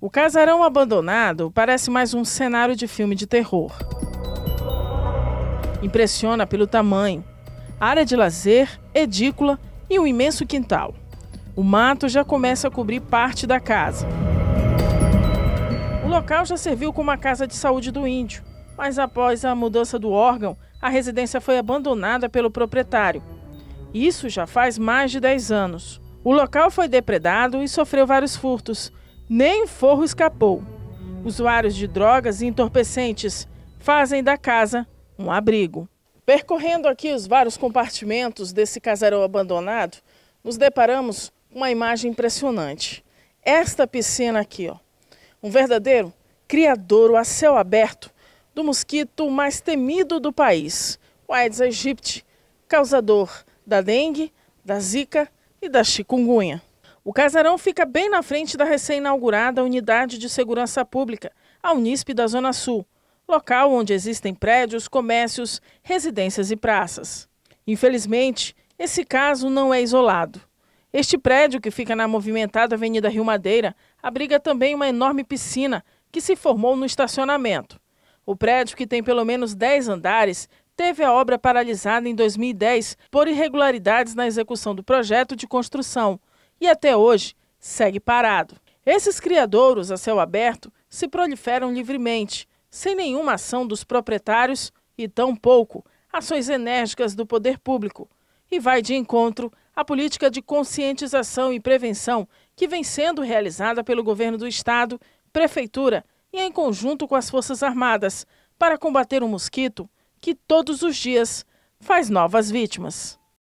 O casarão abandonado parece mais um cenário de filme de terror. Impressiona pelo tamanho, área de lazer, edícula e um imenso quintal. O mato já começa a cobrir parte da casa. O local já serviu como a casa de saúde do índio, mas após a mudança do órgão, a residência foi abandonada pelo proprietário. Isso já faz mais de 10 anos. O local foi depredado e sofreu vários furtos. Nem forro escapou. Usuários de drogas e entorpecentes fazem da casa um abrigo. Percorrendo aqui os vários compartimentos desse casarão abandonado, nos deparamos com uma imagem impressionante. Esta piscina aqui, ó, um verdadeiro criadouro a céu aberto do mosquito mais temido do país, o Aedes aegypti, causador da dengue, da zika e da chikungunya. O casarão fica bem na frente da recém-inaugurada Unidade de Segurança Pública, a Unisp da Zona Sul, local onde existem prédios, comércios, residências e praças. Infelizmente, esse caso não é isolado. Este prédio, que fica na movimentada Avenida Rio Madeira, abriga também uma enorme piscina que se formou no estacionamento. O prédio, que tem pelo menos 10 andares, teve a obra paralisada em 2010 por irregularidades na execução do projeto de construção e até hoje segue parado. Esses criadouros a céu aberto se proliferam livremente, sem nenhuma ação dos proprietários e tampouco ações enérgicas do poder público. E vai de encontro à política de conscientização e prevenção que vem sendo realizada pelo governo do estado, prefeitura e em conjunto com as Forças Armadas para combater o um mosquito que todos os dias faz novas vítimas.